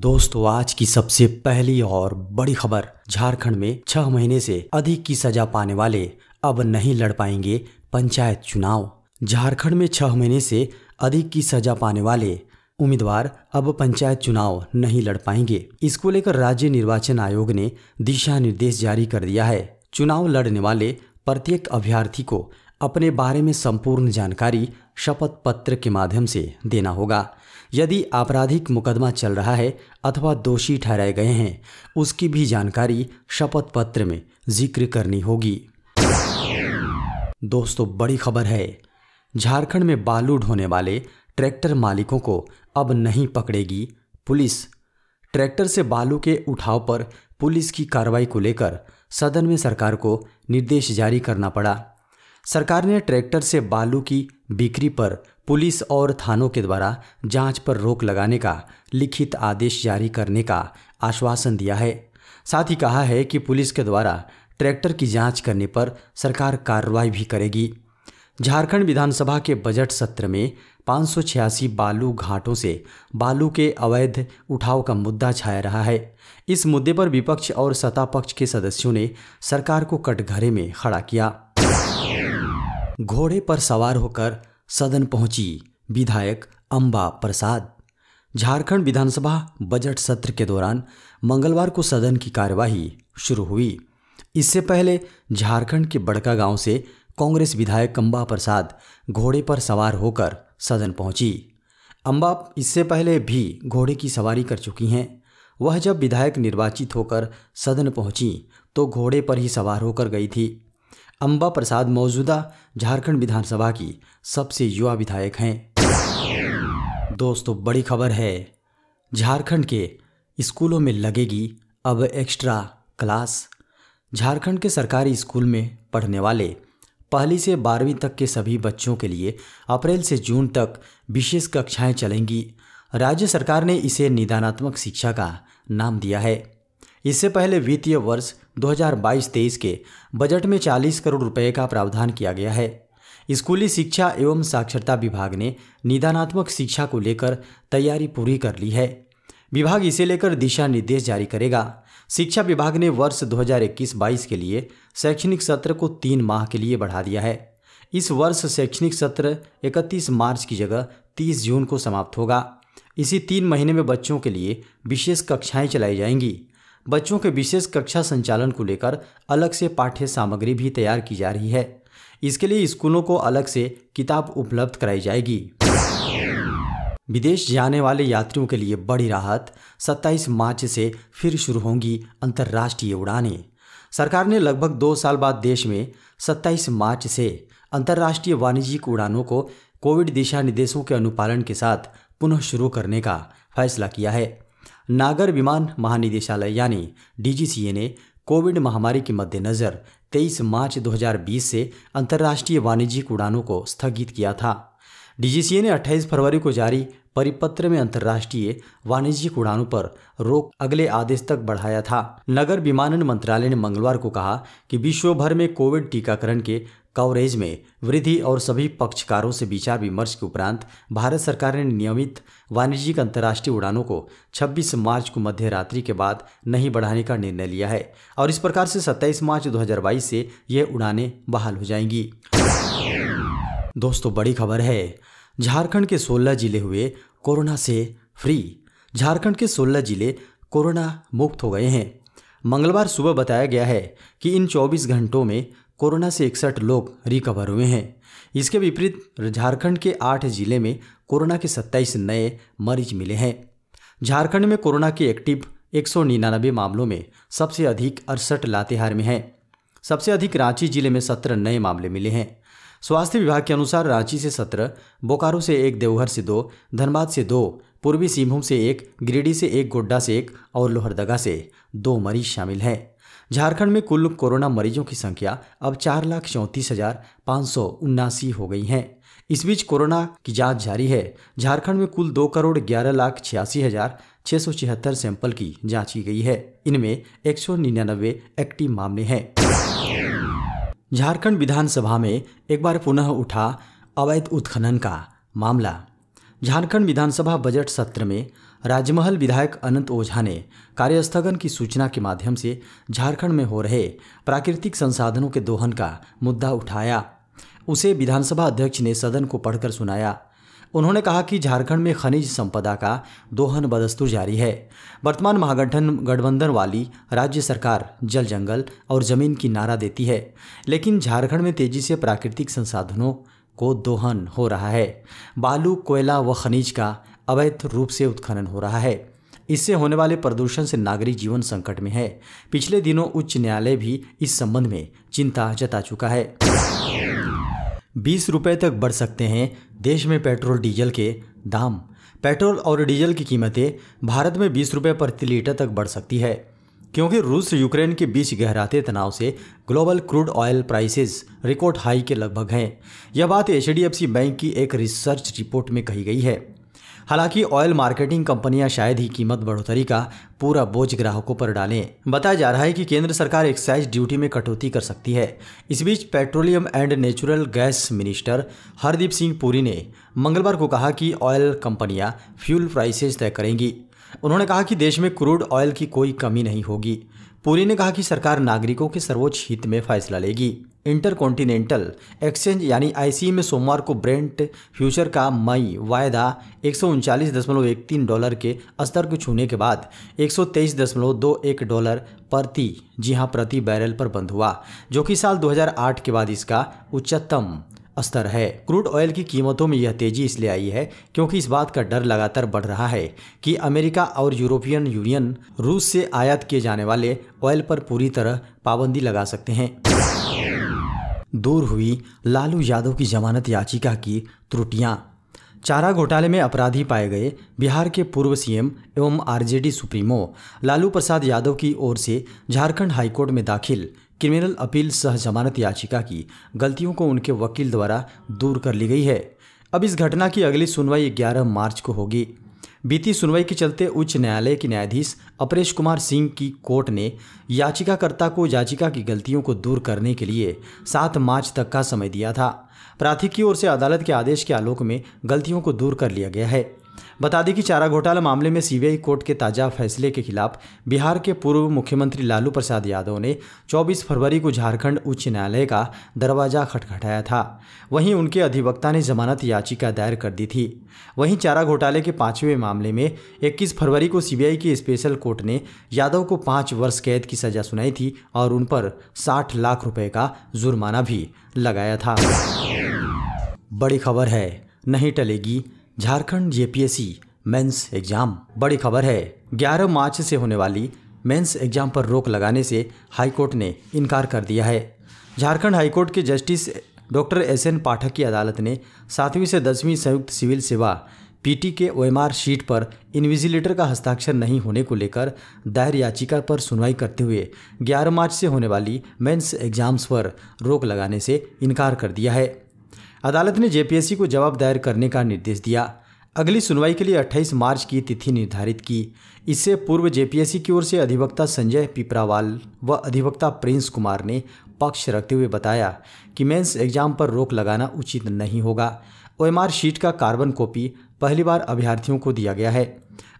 दोस्तों आज की सबसे पहली और बड़ी खबर झारखंड में छह महीने से अधिक की सजा पाने वाले अब नहीं लड़ पाएंगे पंचायत चुनाव झारखंड में छह महीने से अधिक की सजा पाने वाले उम्मीदवार अब पंचायत चुनाव नहीं लड़ पाएंगे इसको लेकर राज्य निर्वाचन आयोग ने दिशा निर्देश जारी कर दिया है चुनाव लड़ने वाले प्रत्येक अभ्यर्थी को अपने बारे में संपूर्ण जानकारी शपथ पत्र के माध्यम से देना होगा यदि आपराधिक मुकदमा चल रहा है अथवा दोषी ठहराए गए हैं उसकी भी जानकारी शपथ पत्र में जिक्र करनी होगी दोस्तों बड़ी खबर है झारखंड में बालू ढोने वाले ट्रैक्टर मालिकों को अब नहीं पकड़ेगी पुलिस ट्रैक्टर से बालू के उठाव पर पुलिस की कार्रवाई को लेकर सदन में सरकार को निर्देश जारी करना पड़ा सरकार ने ट्रैक्टर से बालू की बिक्री पर पुलिस और थानों के द्वारा जांच पर रोक लगाने का लिखित आदेश जारी करने का आश्वासन दिया है साथ ही कहा है कि पुलिस के द्वारा ट्रैक्टर की जांच करने पर सरकार कार्रवाई भी करेगी झारखंड विधानसभा के बजट सत्र में पाँच बालू घाटों से बालू के अवैध उठाव का मुद्दा छाया रहा है इस मुद्दे पर विपक्ष और सत्ता पक्ष के सदस्यों ने सरकार को कटघरे में खड़ा किया घोड़े पर सवार होकर सदन पहुंची विधायक अंबा प्रसाद झारखंड विधानसभा बजट सत्र के दौरान मंगलवार को सदन की कार्यवाही शुरू हुई इससे पहले झारखंड के बड़का गांव से कांग्रेस विधायक अंबा प्रसाद घोड़े पर सवार होकर सदन पहुंची अंबा इससे पहले भी घोड़े की सवारी कर चुकी हैं वह जब विधायक निर्वाचित होकर सदन पहुंची तो घोड़े पर ही सवार होकर गई थी अंबा प्रसाद मौजूदा झारखंड विधानसभा की सबसे युवा विधायक हैं दोस्तों बड़ी खबर है झारखंड के स्कूलों में लगेगी अब एक्स्ट्रा क्लास झारखंड के सरकारी स्कूल में पढ़ने वाले पहली से बारहवीं तक के सभी बच्चों के लिए अप्रैल से जून तक विशेष कक्षाएं चलेंगी राज्य सरकार ने इसे निदानात्मक शिक्षा का नाम दिया है इससे पहले वित्तीय वर्ष 2022-23 के बजट में 40 करोड़ रुपए का प्रावधान किया गया है स्कूली शिक्षा एवं साक्षरता विभाग ने निदानात्मक शिक्षा को लेकर तैयारी पूरी कर ली है विभाग इसे लेकर दिशा निर्देश जारी करेगा शिक्षा विभाग ने वर्ष 2021-22 के लिए शैक्षणिक सत्र को तीन माह के लिए बढ़ा दिया है इस वर्ष शैक्षणिक सत्र 31 मार्च की जगह 30 जून को समाप्त होगा इसी तीन महीने में बच्चों के लिए विशेष कक्षाएं चलाई जाएंगी बच्चों के विशेष कक्षा संचालन को लेकर अलग से पाठ्य सामग्री भी तैयार की जा रही है इसके लिए स्कूलों को अलग से किताब उपलब्ध कराई जाएगी विदेश जाने वाले यात्रियों के लिए बड़ी राहत 27 मार्च से फिर शुरू होंगी अंतर्राष्ट्रीय उड़ानें सरकार ने लगभग दो साल बाद देश में 27 मार्च से अंतर्राष्ट्रीय वाणिज्यिक उड़ानों को कोविड दिशा निर्देशों के अनुपालन के साथ पुनः शुरू करने का फैसला किया है नागर विमान महानिदेशालय यानी डीजीसीए ने कोविड महामारी के मद्देनज़र 23 मार्च 2020 से अंतर्राष्ट्रीय वाणिज्यिक उड़ानों को स्थगित किया था डीजीसीए ने 28 फरवरी को जारी परिपत्र में अंतर्राष्ट्रीय वाणिज्यिक उड़ानों पर रोक अगले आदेश तक बढ़ाया था नगर विमानन मंत्रालय ने मंगलवार को कहा कि विश्व भर में कोविड टीकाकरण के कवरेज में वृद्धि और सभी पक्षकारों से विचार विमर्श के उपरांत भारत सरकार ने नियमित वाणिज्यिक अंतर्राष्ट्रीय उड़ानों को 26 मार्च को मध्य रात्रि के बाद नहीं बढ़ाने का निर्णय लिया है और इस प्रकार से 27 मार्च 2022 से ये उड़ानें बहाल हो जाएंगी दोस्तों बड़ी खबर है झारखंड के 16 जिले हुए कोरोना से फ्री झारखंड के 16 जिले कोरोना मुक्त हो गए हैं मंगलवार सुबह बताया गया है कि इन 24 घंटों में कोरोना से इकसठ लोग रिकवर हुए हैं इसके विपरीत झारखंड के आठ जिले में कोरोना के सत्ताईस नए मरीज मिले हैं झारखंड में कोरोना के एक्टिव एक मामलों में सबसे अधिक अड़सठ लातेहार में हैं सबसे अधिक रांची जिले में सत्रह नए मामले मिले हैं स्वास्थ्य विभाग के अनुसार रांची से सत्रह बोकारो से एक देवघर से दो धनबाद से दो पूर्वी सिंहभूम से एक गिरिडीह से एक गोड्डा से एक और लोहरदगा से दो मरीज शामिल हैं झारखंड में कुल कोरोना मरीजों की संख्या अब चार लाख चौंतीस हजार पाँच सौ उन्नासी हो गई है इस बीच कोरोना की जांच जारी है झारखंड में कुल दो करोड़ ग्यारह लाख छियासी हजार छह सौ छिहत्तर सैंपल की जांच की गई है इनमें एक सौ निन्यानबे एक्टिव मामले हैं झारखंड विधानसभा में एक बार पुनः उठा अवैध उत्खनन का मामला झारखंड विधानसभा बजट सत्र में राजमहल विधायक अनंत ओझा ने कार्यस्थगन की सूचना के माध्यम से झारखंड में हो रहे प्राकृतिक संसाधनों के दोहन का मुद्दा उठाया उसे विधानसभा अध्यक्ष ने सदन को पढ़कर सुनाया उन्होंने कहा कि झारखंड में खनिज संपदा का दोहन बदस्तूर जारी है वर्तमान महागठन गठबंधन वाली राज्य सरकार जल जंगल और जमीन की नारा देती है लेकिन झारखंड में तेजी से प्राकृतिक संसाधनों को दोहन हो रहा है बालू कोयला व खनिज का अवैध रूप से उत्खनन हो रहा है इससे होने वाले प्रदूषण से नागरिक जीवन संकट में है पिछले दिनों उच्च न्यायालय भी इस संबंध में चिंता जता चुका है बीस रुपये तक बढ़ सकते हैं देश में पेट्रोल डीजल के दाम पेट्रोल और डीजल की कीमतें भारत में बीस रुपये प्रति लीटर तक बढ़ सकती है क्योंकि रूस यूक्रेन के बीच गहराते तनाव से global crude oil prices record high के लगभग हैं यह बात एच बैंक की एक रिसर्च रिपोर्ट में कही गई है हालांकि ऑयल मार्केटिंग कंपनियां शायद ही कीमत बढ़ोतरी का पूरा बोझ ग्राहकों पर डालें बताया जा रहा है कि केंद्र सरकार एक्साइज ड्यूटी में कटौती कर सकती है इस बीच petroleum and natural gas minister Hardeep Singh Puri ने मंगलवार को कहा कि ऑयल कंपनियां फ्यूल प्राइसेज तय करेंगी उन्होंने कहा कि देश में क्रूड ऑयल की कोई कमी नहीं होगी पुरी ने कहा कि सरकार नागरिकों के सर्वोच्च हित में फैसला लेगी इंटर कॉन्टिनेंटल एक्सचेंज यानी आईसी में सोमवार को ब्रेंट फ्यूचर का मई वायदा एक डॉलर के स्तर को छूने के बाद एक डॉलर प्रति जी हाँ प्रति बैरल पर बंद हुआ जो कि साल 2008 के बाद इसका उच्चतम स्तर है क्रूड ऑयल की कीमतों में यह तेजी इसलिए आई है क्योंकि इस बात का डर लगातार बढ़ रहा है कि अमेरिका और यूरोपियन यूनियन रूस से आयात किए जाने वाले ऑयल पर पूरी तरह पाबंदी लगा सकते हैं दूर हुई लालू यादव की जमानत याचिका की त्रुटियां चारा घोटाले में अपराधी पाए गए बिहार के पूर्व सीएम एवं आरजेडी सुप्रीमो लालू प्रसाद यादव की ओर से झारखंड हाईकोर्ट में दाखिल क्रिमिनल अपील सह जमानत याचिका की गलतियों को उनके वकील द्वारा दूर कर ली गई है अब इस घटना की अगली सुनवाई 11 मार्च को होगी बीती सुनवाई के चलते उच्च न्यायालय के न्यायाधीश अपरेश कुमार सिंह की कोर्ट ने याचिकाकर्ता को याचिका की गलतियों को दूर करने के लिए सात मार्च तक का समय दिया था प्रार्थी की ओर से अदालत के आदेश के आलोक में गलतियों को दूर कर लिया गया है बता दें कि चारा घोटाला मामले में सीबीआई कोर्ट के ताज़ा फैसले के खिलाफ बिहार के पूर्व मुख्यमंत्री लालू प्रसाद यादव ने 24 फरवरी को झारखंड उच्च न्यायालय का दरवाजा खटखटाया था वहीं उनके अधिवक्ता ने जमानत याचिका दायर कर दी थी वहीं चारा घोटाले के पांचवें मामले में इक्कीस फरवरी को सीबीआई की स्पेशल कोर्ट ने यादव को पाँच वर्ष कैद की सजा सुनाई थी और उन पर साठ लाख रुपये का जुर्माना भी लगाया था बड़ी खबर है नहीं टलेगी झारखंड जेपीएससी मेंस एग्जाम बड़ी खबर है 11 मार्च से होने वाली मेंस एग्जाम पर रोक लगाने से हाईकोर्ट ने इनकार कर दिया है झारखंड हाईकोर्ट के justice doctor S N Pathak की अदालत ने सातवीं से दसवीं संयुक्त सिविल सेवा पीटी के ओएमआर शीट पर इन्विजिलेटर का हस्ताक्षर नहीं होने को लेकर दायर याचिका पर सुनवाई करते हुए 11 मार्च से होने वाली मेंस एग्जाम्स पर रोक लगाने से इनकार कर दिया है अदालत ने जेपीएससी को जवाब दायर करने का निर्देश दिया अगली सुनवाई के लिए 28 मार्च की तिथि निर्धारित की इससे पूर्व जेपीएससी की ओर से अधिवक्ता संजय पिपरावाल व अधिवक्ता प्रिंस कुमार ने पक्ष रखते हुए बताया कि मेंस एग्जाम पर रोक लगाना उचित नहीं होगा ओएमआर शीट का कार्बन कॉपी पहली बार अभ्यर्थियों को दिया गया है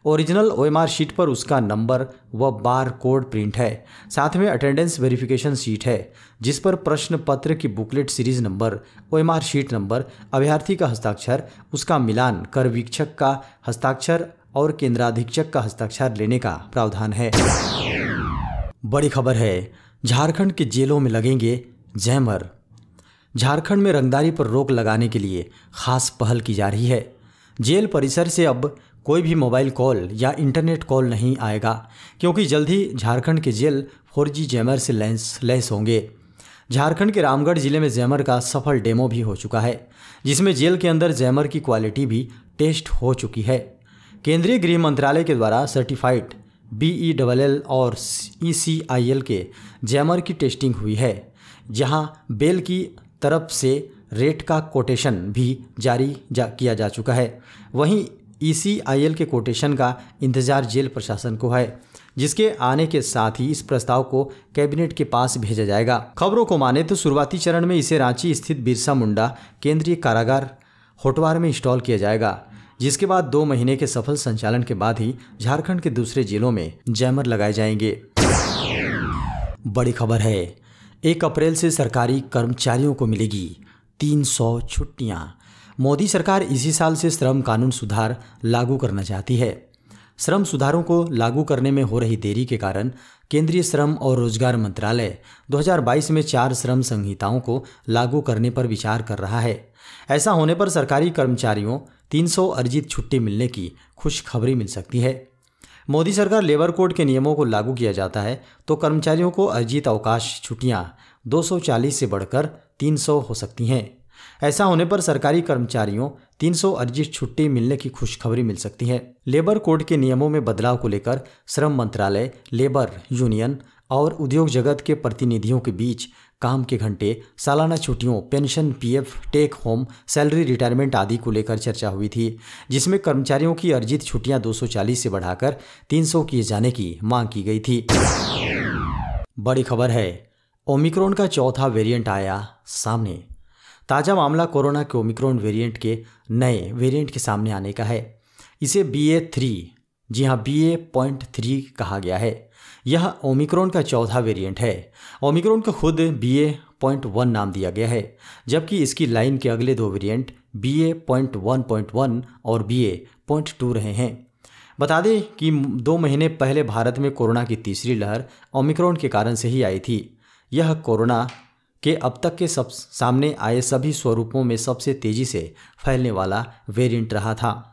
ओरिजिनल ओएमआर शीट पर उसका नंबर व बार कोड प्रिंट है साथ में अटेंडेंस वेरिफिकेशन शीट है जिस पर प्रश्न पत्र की booklet series number OMR sheet number अभ्यर्थी का हस्ताक्षर उसका मिलान कर वीक्षक का हस्ताक्षर और केंद्राधीक्षक का हस्ताक्षर लेने का प्रावधान है बड़ी खबर है झारखंड के जेलों में लगेंगे जैमर झारखंड में रंगदारी पर रोक लगाने के लिए खास पहल की जा रही है जेल परिसर से अब कोई भी मोबाइल कॉल या इंटरनेट कॉल नहीं आएगा क्योंकि जल्द ही झारखंड के जेल फोर जी जैमर से लैस लैस होंगे झारखंड के रामगढ़ जिले में जैमर का सफल डेमो भी हो चुका है जिसमें जेल के अंदर जैमर की क्वालिटी भी टेस्ट हो चुकी है केंद्रीय गृह मंत्रालय के द्वारा certified B E double L और ई सी आई एल के जैमर की टेस्टिंग हुई है जहां बेल की तरफ से रेट का कोटेशन भी जारी जा किया जा चुका है वहीं ईसीआईएल e के कोटेशन का इंतजार जेल प्रशासन को है जिसके आने के साथ ही इस प्रस्ताव को कैबिनेट के पास भेजा जाएगा खबरों को माने तो शुरुआती चरण में इसे रांची स्थित बिरसा मुंडा केंद्रीय कारागार होटवार में इंस्टॉल किया जाएगा जिसके बाद दो महीने के सफल संचालन के बाद ही झारखंड के दूसरे जिलों में जैमर लगाए जाएंगे बड़ी खबर है एक अप्रैल से सरकारी कर्मचारियों को मिलेगी 300 छुट्टियां मोदी सरकार इसी साल से श्रम कानून सुधार लागू करना चाहती है श्रम सुधारों को लागू करने में हो रही देरी के कारण केंद्रीय श्रम और रोजगार मंत्रालय 2022 में चार श्रम संहिताओं को लागू करने पर विचार कर रहा है ऐसा होने पर सरकारी कर्मचारियों 300 अर्जित छुट्टी मिलने की खुशखबरी मिल सकती है मोदी सरकार लेबर कोड के नियमों को लागू किया जाता है तो कर्मचारियों को अर्जित अवकाश छुट्टियाँ दो से बढ़कर तीन हो सकती हैं ऐसा होने पर सरकारी कर्मचारियों 300 अर्जित छुट्टी मिलने की खुशखबरी मिल सकती है लेबर कोड के नियमों में बदलाव को लेकर श्रम मंत्रालय लेबर यूनियन और उद्योग जगत के प्रतिनिधियों के बीच काम के घंटे सालाना छुट्टियों pension PF take home salary retirement आदि को लेकर चर्चा हुई थी जिसमें कर्मचारियों की अर्जित छुट्टियां 240 से बढ़ाकर 300 किए जाने की मांग की गई थी बड़ी खबर है ओमिक्रॉन का चौथा वेरिएंट आया सामने ताज़ा मामला कोरोना के ओमिक्रॉन वेरिएंट के नए वेरिएंट के सामने आने का है इसे बी ए थ्री जी हाँ बी ए पॉइंट थ्री कहा गया है यह ओमिक्रॉन का चौथा वेरिएंट है ओमिक्रॉन को खुद बी ए पॉइंट वन नाम दिया गया है जबकि इसकी लाइन के अगले दो variant B A point one point one और बी ए पॉइंट टू रहे हैं बता दें कि दो महीने पहले भारत में कोरोना की तीसरी लहर ओमिक्रॉन के कारण से ही आई थी यह कोरोना के अब तक के सब सामने आए सभी स्वरूपों में सबसे तेजी से फैलने वाला वेरिएंट रहा था